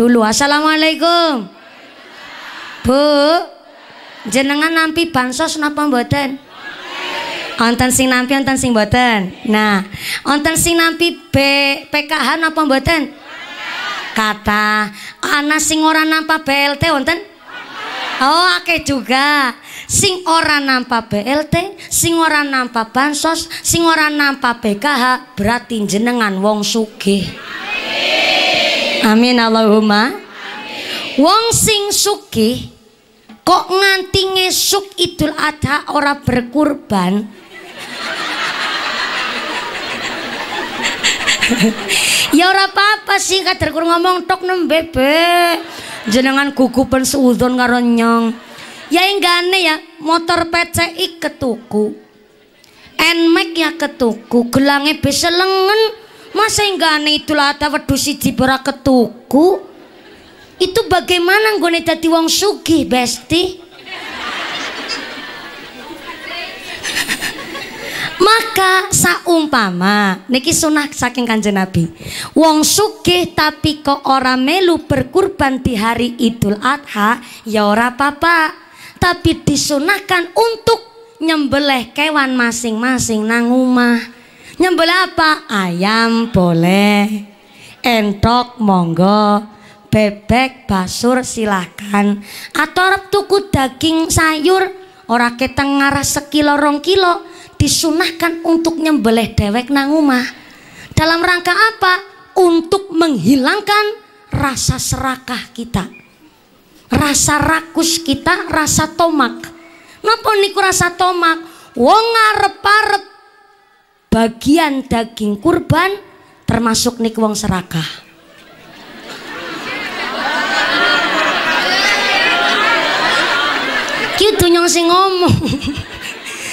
dulu. Assalamualaikum. Bu, jenengan nampi bansos napa mboten? Onten sing nampi onten sing mboten. Nah, onten sing nampi B, PKH napa mboten? Kata ana sing ora nampa BLT onten? Oh, okay juga. Sing ora nampa BLT, sing ora nampa bansos, sing ora nampa BKH, berarti jenengan wong sugih. Amin Allahumma. Amin. Wong sing suki, kok nganti ngesuk Idul Adha ora berkurban. ya ora apa-apa sih kader kur ngomong tok nem bebek Jenengan gugupan seudon karo nyong. Ya enggane ya motor PCI ketuku. Nmax ya ketuku, gelange bisa lengen masa itu itulah wedhus siji ora ketuku itu bagaimana gue dadi wong sugih besti maka saumpama niki sunah saking kanjeng Nabi wong sugih tapi kok ora melu berkurban di hari Idul Adha ya ora papa tapi disunahkan untuk nyembelih kewan masing-masing nang umah Nyembel apa? Ayam boleh, entok monggo, bebek basur silakan. Atau tuku daging sayur ora keteng ngarah sekilo rong kilo disunahkan untuk nyembelih dewek nang umah. Dalam rangka apa? Untuk menghilangkan rasa serakah kita. Rasa rakus kita, rasa tomak. Napa niku rasa tomak? Wong ngarep-arep bagian daging kurban termasuk nik wong serakah gitu nyong sing ngomong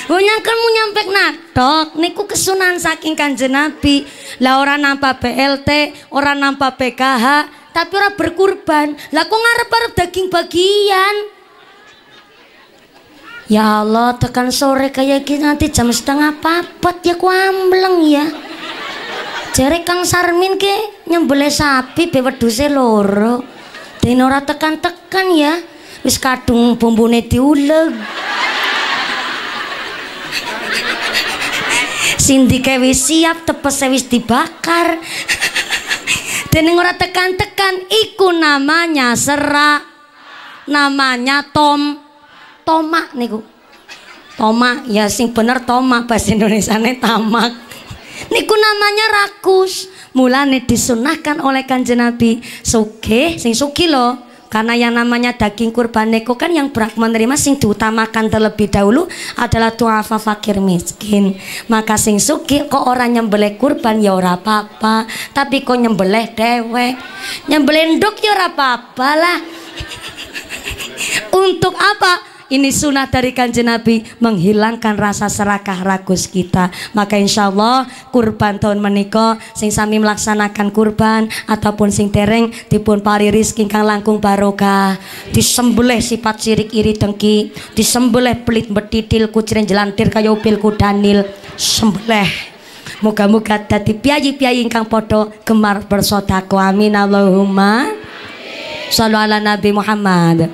Wonyakan oh, mu nyampe nadok niku kesunan saking kanjeng Nabi lah orang nampak BLT orang nampak PKH tapi orang berkurban lah kok ngarep-arep daging bagian Ya Allah, tekan sore kayak gini nanti jam setengah papat ya ku ambleng ya. Jare Kang Sarmin ke nyembelih sapi be wedhuse loro. Dene ora tekan-tekan ya. Wis kadung bumbune diuleg. ke wis siap, tepese wis dibakar. Dene ora tekan-tekan iku namanya serak. Namanya tom tomak niku. Tomak ya sing bener tomak bahasa nih tamak. Niku namanya rakus. Mulane disunahkan oleh Kanjeng Nabi suke, sing suki loh karena yang namanya daging kurban neko kan yang berhak menerima sing diutamakan terlebih dahulu adalah tuafa fakir miskin maka sing suki kok orang nyembelih kurban ya ora apa-apa tapi kok nyembelih dewek nyembelih nduk ya ora apa-apa lah untuk apa ini sunnah dari kanji Nabi menghilangkan rasa serakah rakus kita maka insya Allah kurban tahun meniko sing sami melaksanakan kurban ataupun sing tereng dipun pari rizki kang langkung barokah disembelih sifat sirik iri dengki disembelih pelit betitil kucirin jelantir kayu pilku kudanil sembelih Moga-moga tadi piayi piayi kang podo gemar bersodaku Amin Allahumma. ala Nabi Muhammad.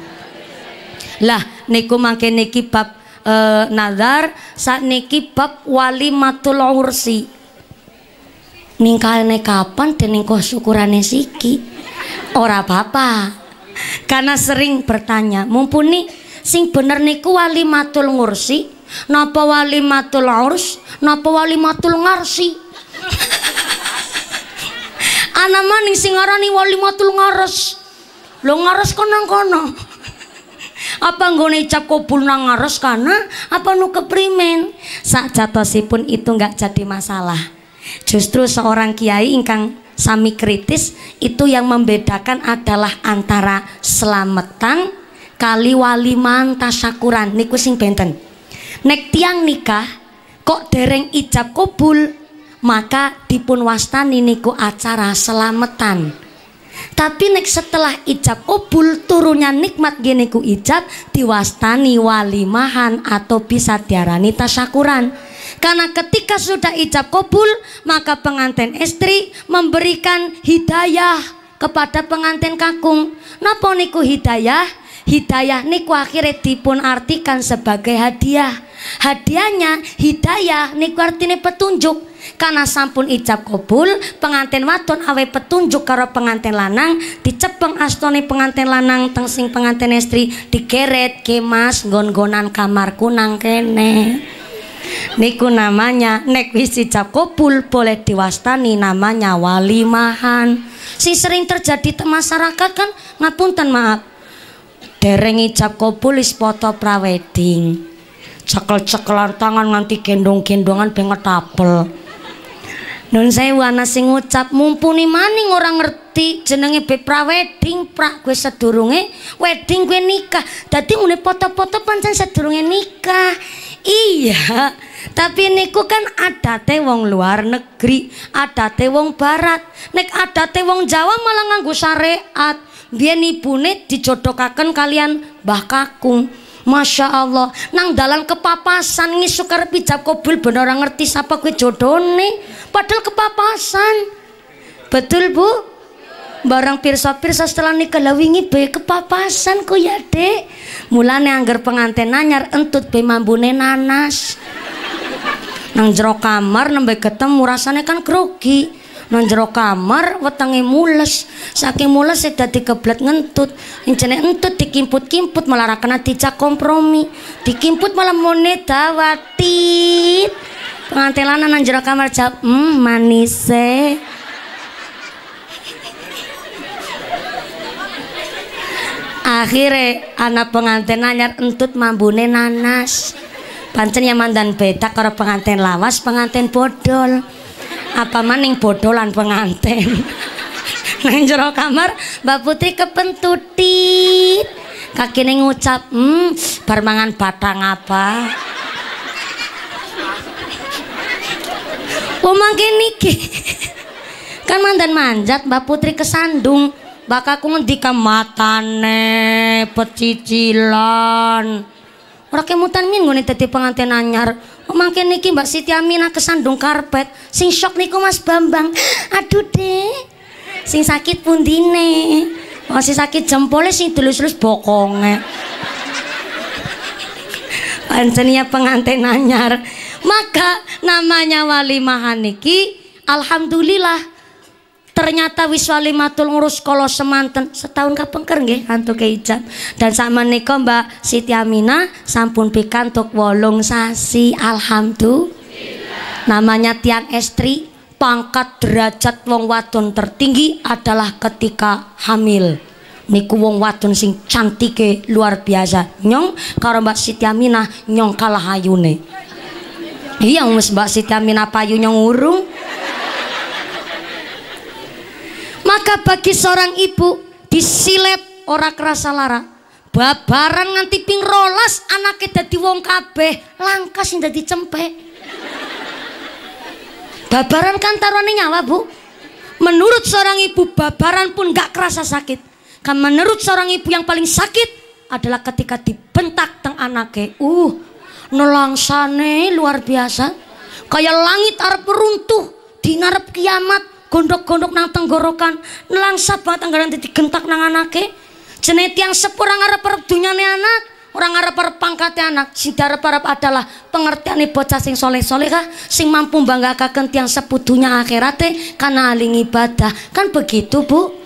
Lah niku mangke niki bab e, nazar niki bab wali ursi. Ningkalne kapan dening kok syukurane siki. Ora apa-apa. Karena sering bertanya, mumpuni sing bener niku matul ngursi, napa matul urs, napa matul ngarsi. ana maning sing arani matul ngares. lo ngares kono-kono apa nggone kubul punang ngaros kana apa nu keprimen sak jatosipun itu nggak jadi masalah justru seorang kiai ingkang sami kritis itu yang membedakan adalah antara selametan kali waliman tasakuran niku sing benten nek tiang nikah kok dereng ijab kubul maka dipun wastani niku acara selametan tapi nek setelah ijab kubul oh, turunnya nikmat geneku ijab diwastani walimahan atau bisa diarani tasyakuran. Karena ketika sudah ijab kubul maka pengantin istri memberikan hidayah kepada pengantin kakung. Napa niku hidayah? hidayah niku akhirnya dipun artikan sebagai hadiah hadiahnya hidayah niku artinya petunjuk karena sampun ijab kobul pengantin wadon awe petunjuk karo pengantin lanang dicepeng astone pengantin lanang tengsing pengantin istri digeret kemas gon-gonan kamar kunang kene niku namanya nek wis ijab kobul boleh diwastani namanya walimahan si sering terjadi di masyarakat kan ngapunten maaf dereng ijab kabul wis foto prawedding cekel cekelar tangan nganti gendong-gendongan banget apel Nun saya wana sing ngucap mumpuni maning orang ngerti jenenge be prawedding pra gue sedurunge wedding gue nikah dadi ngene foto-foto pancen sedurunge nikah iya tapi niku kan adate wong luar negeri adate wong barat nek adate wong Jawa malah nganggo syariat biyen ibune dijodokaken kalian Mbah Kakung. Masya Allah, nang dalan kepapasan ngisuk karep ijab kabul ben ora ngerti sapa kuwi jodone, padahal kepapasan. Betul, Bu? Barang pirsa-pirsa setelah nikah lawingi be kepapasan ku ya, Dek. Mulane angger penganten nanyar entut be mambune nanas. Nang jero kamar nembe ketemu rasane kan grogi nang jero kamar wetenge mules saking mules e dadi keblet ngentut jene entut dikimput-kimput malah ra kena dicak kompromi dikimput malah mone dawati pengantelana nang jero kamar jawab mm manise akhirnya anak pengantin anyar entut mambune nanas pancen yang mandan beda karo pengantin lawas pengantin bodol apa maning bodoh lan pengantin nang jero kamar Mbak Putri kepentutit kakine ngucap hmm bar batang apa Oh mangke niki kan mandan manjat Mbak Putri kesandung aku ngendika matane pecicilan orang kemutan min ngene tadi pengantin anyar Makin niki Mbak Siti Aminah kesandung karpet. Sing shock niku Mas Bambang. Aduh, deh, Sing sakit pundine. Masih oh, sakit jempolnya sing dulus-dulus bokonge. Pancenia ya pengantin anyar. Maka namanya walimahan niki alhamdulillah ternyata Matul ngurus kalau semanten setahun kapengker nggih antuk keijab dan sama niko Mbak Siti Aminah sampun pikantuk wolung sasi alhamdulillah namanya tiang estri pangkat derajat wong wadon tertinggi adalah ketika hamil niku wong wadon sing cantike luar biasa nyong karo Mbak Siti Aminah nyong kalah ayune iya Mbak Siti Aminah payu nyong urung maka bagi seorang ibu disilet ora kerasa lara. Babaran nganti ping rolas anaknya dadi wong kabeh, langkas sing dadi Babaran kan taruhannya nyawa, Bu. Menurut seorang ibu, babaran pun gak kerasa sakit. Kan menurut seorang ibu yang paling sakit adalah ketika dibentak teng anaknya Uh, sana luar biasa. Kayak langit arep runtuh, di kiamat gondok-gondok nang tenggorokan nelangsat sabat anggaran titik gentak nang anake jenenge tiang sepur ngarep-arep dunyane anak orang ngarep-arep anak sing diarep-arep adalah pengertian bocah sing soleh-soleh kah sing mampu banggakaken tiang sepudunya akhirate karena aling ibadah kan begitu bu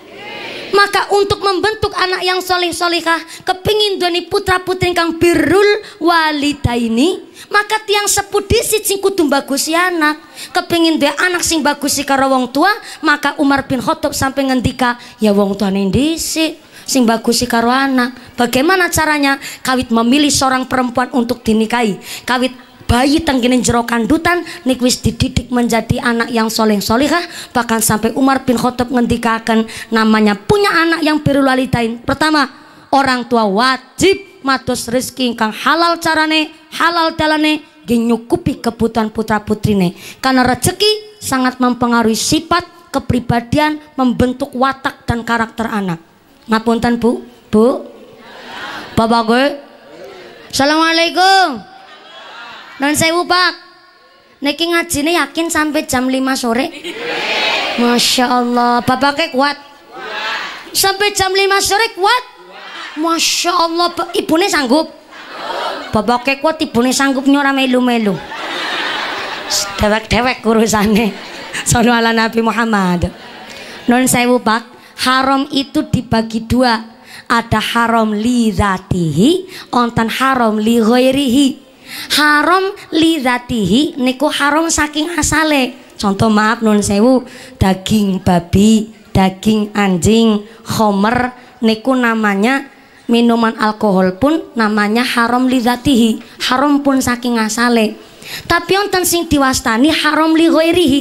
maka untuk membentuk anak yang solih solehah, kepingin doni putra putri kang birul walita ini, maka tiang sepudi si kudu bagus si anak. Kepingin dia anak sing bagus si karo wong tua, maka Umar bin Khattab sampai ngendika, ya wong tua nindisi sing bagus si karo anak. Bagaimana caranya? Kawit memilih seorang perempuan untuk dinikahi, kawit bayi tengginin jero kandutan Nikwis dididik menjadi anak yang soleh solihah bahkan sampai Umar bin Khattab ngendikakan namanya punya anak yang birulalitain pertama orang tua wajib matos rezeki kang halal carane halal dalane nyukupi kebutuhan putra putrine karena rezeki sangat mempengaruhi sifat kepribadian membentuk watak dan karakter anak ngapunten bu bu bapak gue assalamualaikum Non sewu pak. Niki ini yakin sampai jam 5 sore. Masya Allah, bapaknya kuat. Sampai jam 5 sore kuat. Masya Allah, ibu ini sanggup. Bapaknya kuat, ini sanggup nyora melu-melu. Dewek-dewek urusannya. Salam ala Nabi Muhammad. Non sewu pak, haram itu dibagi dua. Ada haram li zatihi, ontan haram li ghairihi haram lidatihi niku haram saking asale contoh maaf nun sewu daging babi daging anjing homer niku namanya minuman alkohol pun namanya haram lidatihi haram pun saking asale tapi onten sing diwastani haram li ghairihi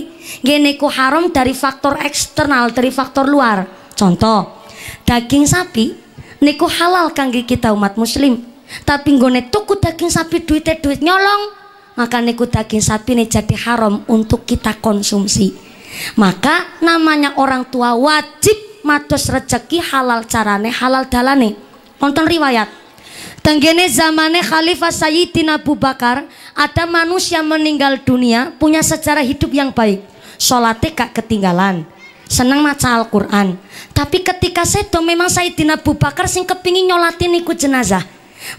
niku haram dari faktor eksternal dari faktor luar contoh daging sapi niku halal kangge kita umat muslim tapi gue tuku daging sapi duitnya duit nyolong. maka niku daging sapi ini jadi haram untuk kita konsumsi. Maka namanya orang tua wajib matos rezeki halal carane halal dalane. nonton riwayat. Tenggene zamane Khalifah Sayyidina Abu Bakar ada manusia meninggal dunia punya sejarah hidup yang baik. sholatnya gak ketinggalan seneng maca Al-Quran tapi ketika saya memang Sayyidina Abu Bakar sing kepingin nyolatin iku jenazah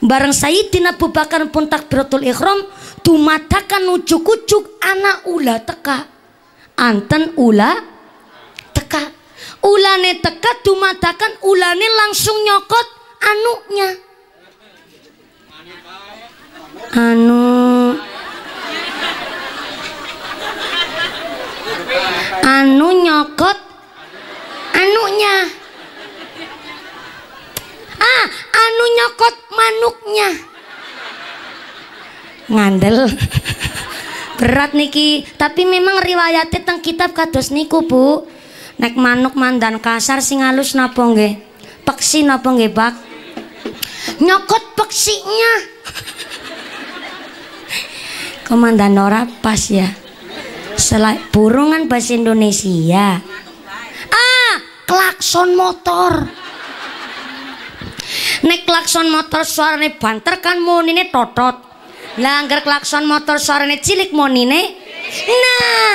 Bareng Sayyidina Abu Bakar pun takbiratul ikhram tumatakan ucuk-ucuk anak ula teka. Anten ula teka. Ulane teka tumatakan ulane langsung nyokot anuknya. Anu anu nyokot anuknya ah anu nyokot manuknya ngandel berat niki tapi memang riwayatnya tentang kitab kados niku bu nek manuk mandan kasar sing halus napa nggih peksi napa nggih bak nyokot peksinya komandan ora pas ya Selain burungan bahasa Indonesia ah klakson motor nek klakson motor suarane banter kan monine totot lah anggar klakson motor suarane cilik monine nah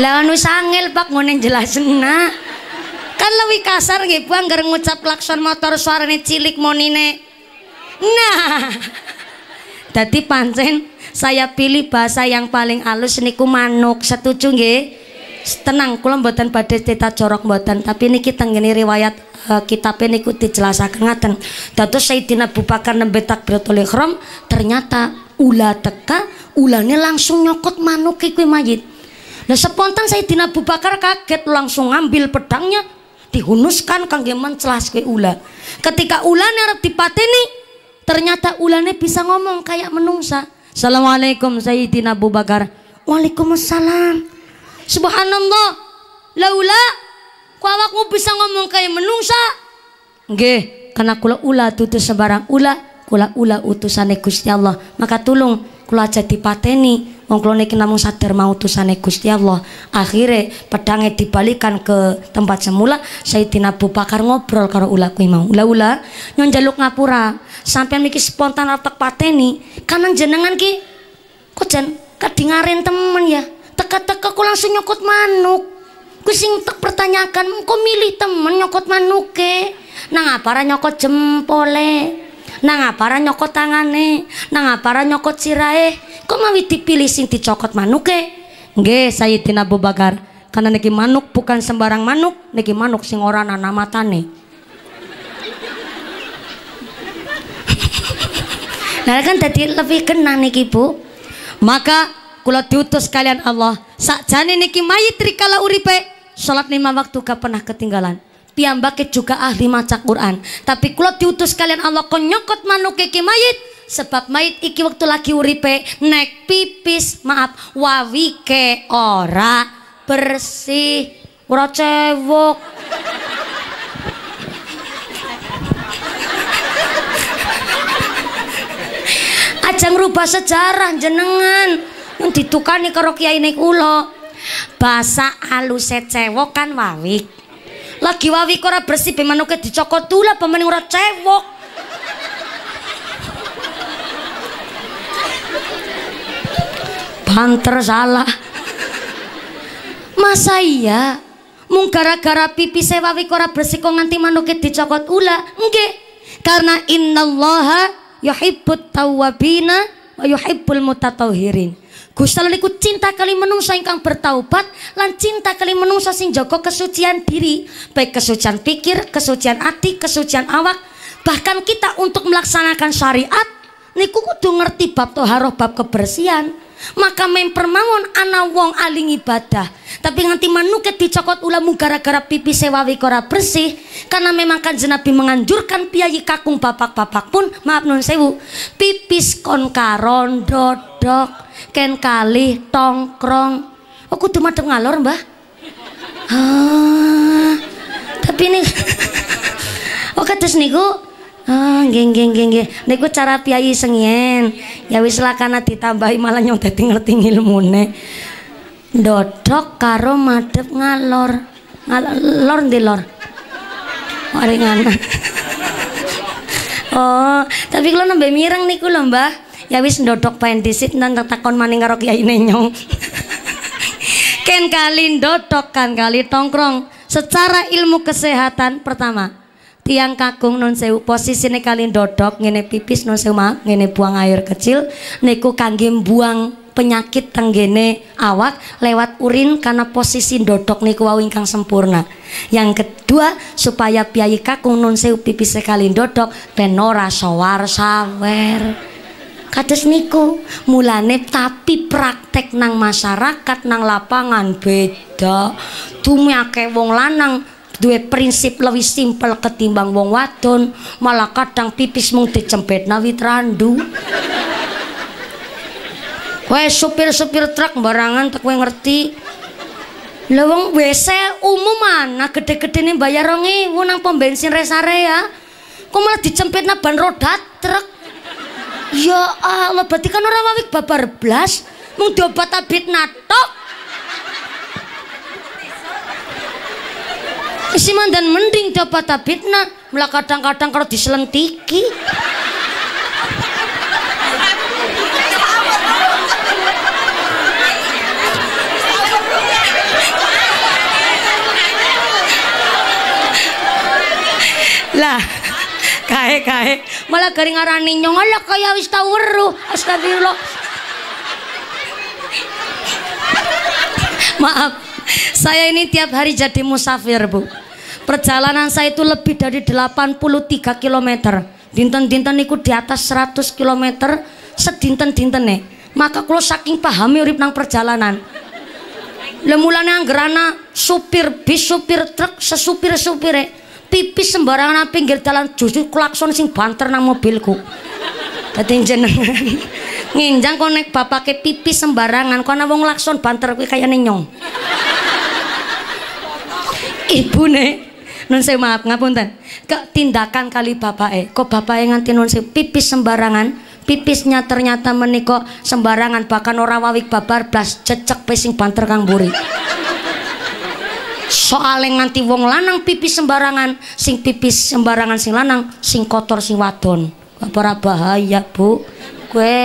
lah anu sangel pak ngone jelasen nah kan lebih kasar nggih Bu anggar ngucap klakson motor suarane cilik monine nah dadi pancen saya pilih bahasa yang paling halus niku manuk setuju nggih tenang kula mboten badhe cita corok mboten tapi niki ngene riwayat uh, kitab niku dijelasaken ngaten dados Sayyidina Abu Bakar nembe takbiratul ihram ternyata ula teka ulane langsung nyokot manuk iki mayit Nah spontan Sayyidina Abu Bakar kaget langsung ngambil pedangnya dihunuskan kangge mencelas ke ula. Ketika ulane arep dipateni, ternyata ulane bisa ngomong kayak menungsa. Assalamualaikum Sayyidina Abu Bakar. Waalaikumsalam. Subhanallah. Laula ku awak bisa ngomong kayak menungsa. Nggih, karena kula ula tutu sebarang ula, kula ula utusane Gusti Allah. Maka tulung kula aja dipateni wong kula niki namung sadar mau utusane Gusti Allah akhire pedange dibalikan ke tempat semula Sayyidina Abu Bakar ngobrol karo ula kuwi mau ula ula nyon jaluk ngapura sampean niki spontan atek pateni kanan jenengan ki kok jan kadingaren temen ya teka-teka ku langsung nyokot manuk ku sing tek pertanyakan kok milih temen nyokot manuk ke nang apara nyokot jempole nang apara nyokot tangane nang apara nyokot sirae kok mawi dipilih sing dicokot manuk ke nggih Sayyidina Abu Bakar karena niki manuk bukan sembarang manuk niki manuk sing ora ana nih. Nah kan tadi lebih kena nih ibu. Maka kula diutus kalian Allah sak sakjane niki mayit rikala uripe sholat lima waktu gak pernah ketinggalan piyambake juga ahli maca Quran tapi kula diutus kalian Allah konyokot manuk iki mayit sebab mayit iki waktu lagi uripe nek pipis maaf wawi ke ora bersih ora cewek aja ngerubah sejarah jenengan ditukani karo ini kulo, bahasa aluse cewok kan wawik lagi wawik ora bersih be dicokot tulah pemen ora cewok banter salah masa iya mung gara-gara pipi sewa ora bersih kok nganti manuket dicokot ula enggak. karena innallaha yuhibbut tawwabina wa yuhibbul tauhirin. Gusti Allah niku cinta kali menungsa ingkang bertaubat lan cinta kali menungsa sing jaga kesucian diri, baik kesucian pikir, kesucian hati, kesucian awak. Bahkan kita untuk melaksanakan syariat niku kudu ngerti bab toharoh, bab kebersihan. Maka mempermangun ana wong aling ibadah tapi nganti manuket dicokot ulamu gara-gara pipi sewawi kora bersih karena memang kan jenabi menganjurkan piyayi kakung bapak-bapak pun maaf non sewu pipis kon karon dodok ken kali tongkrong. aku oh, tuh madhep ngalor, Mbah. Ah, tapi ini Oh terus niku Ah, geng geng geng geng. Niku cara piyai sengien. Ya wis lah karena ditambahi malah nyong dadi ngerti ilmune. dodok karo madep ngalor. Ngalor lor ndi lor. oh, tapi kalau nambah mireng niku lho, Mbah ya wis ndodok pendisit nang takon maning karo kiai nyong ken kali ndodok kan kali tongkrong secara ilmu kesehatan pertama tiang kakung non sewu posisi ini kali ndodok ngene pipis non sewu ma, ngene buang air kecil niku kangge buang penyakit tenggene awak lewat urin karena posisi ndodok niku wau ingkang sempurna. Yang kedua supaya piayi kakung nun sewu pipis sekali ndodok ben sawar sawer kados niku mulane tapi praktek nang masyarakat nang lapangan beda ke wong lanang duwe prinsip lebih simpel ketimbang wong wadon malah kadang pipis mung dicempet nawit randu kowe supir-supir truk barangan tak kowe ngerti lho wong WC umum mana gede-gede nih bayar rongi nang pom bensin res area kok malah dicempet ban roda truk Ya Allah, berarti kan orang mawik babar blas, mung diobat abit natok. Isi mandan mending diobat abitna, malah kadang-kadang kalau diselentiki. lah kae kae malah garing ngarani nyong ala kaya wis tau weruh astagfirullah maaf saya ini tiap hari jadi musafir bu perjalanan saya itu lebih dari 83 km dinten-dinten itu di atas 100 km sedinten-dinten nih maka kalau saking pahami urip nang perjalanan lemulane anggerana supir bis supir truk sesupir supire pipis sembarangan nang pinggir jalan justru klakson sing banter nang mobilku. Dadi jenengan nginjang naik bapak ke pipis sembarangan kau wong klakson banter kuwi kayane nyong. ne, nun saya maaf ngapunten ke tindakan kali bapak eh kok bapak yang nganti non saya pipis sembarangan pipisnya ternyata menikok sembarangan bahkan orang wawik babar blas cecek pesing banter kang buri soalnya nganti wong lanang pipis sembarangan sing pipis sembarangan sing lanang sing kotor sing wadon ora bahaya bu gue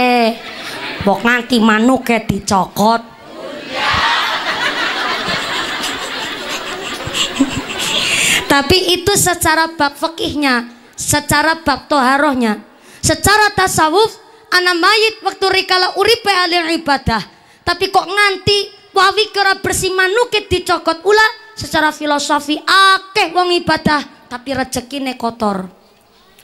bok nganti manuk e dicokot tapi itu secara bab fekihnya secara bab toharohnya secara tasawuf anak mayit waktu rikala uripe alir ibadah tapi kok nganti wawi kera bersih manukit e dicokot ulah secara filosofi akeh wong ibadah tapi rezekine kotor.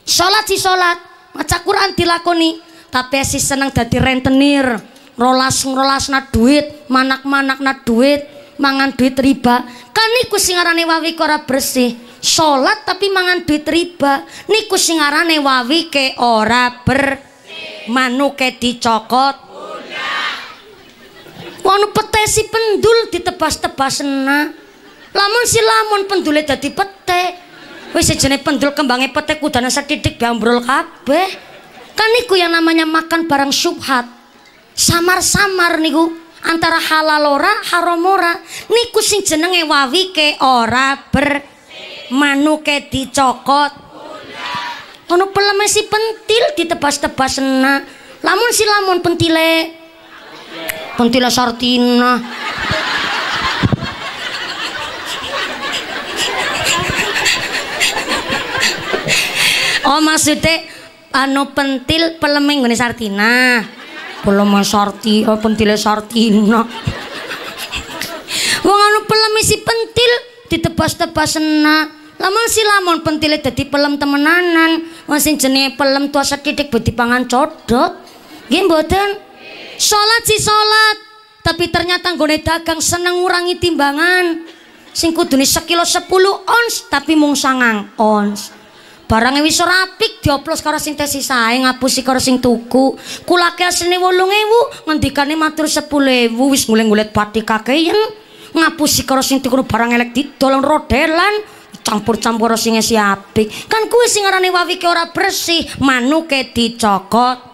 Salat si salat, maca Quran dilakoni tapi si seneng dadi rentenir, rolas-rolas na duit, manak-manak na duit, mangan duit riba. Kan niku singarane arane wawi ora bersih. Salat tapi mangan duit riba. Niku singarane wawi ke ora bersih. Manuke dicokot. Wanu petesi pendul ditebas-tebasna lamun si lamun pendule pete pete, wis jenis pendul kembangnya pete kudana sedidik biambrol kabeh kan niku yang namanya makan barang syubhat samar-samar niku antara halal ora haram ora niku sing jenenge wawi ke ora ber ke dicokot ono peleme si pentil ditebas-tebas na lamun si lamun pentile pentile sartina oh maksudnya anu pentil pelemeng gini sartina mau sarti oh pentile sartina wong anu pelem si pentil ditebas sena. Lamun si lamun pentile dadi pelem temenanan, wong sing jenenge pelem tua setitik bedi pangan codot. Nggih mboten? Salat si salat, tapi ternyata nggone dagang seneng ngurangi timbangan. Sing kudune sekilo 10 ons tapi mung sangang ons. barang wis ora apik dioplos karo sing tes ngapusi karo sing tuku kula kelsene 8000 ngendikane matur 10000 wis nguleng-nguleng pati kakeyen ngapusi karo sing tuku barang elek didol rodelan campur-campur karo sing apik kan kuwi sing arane wawike ora bersih manuke dicokot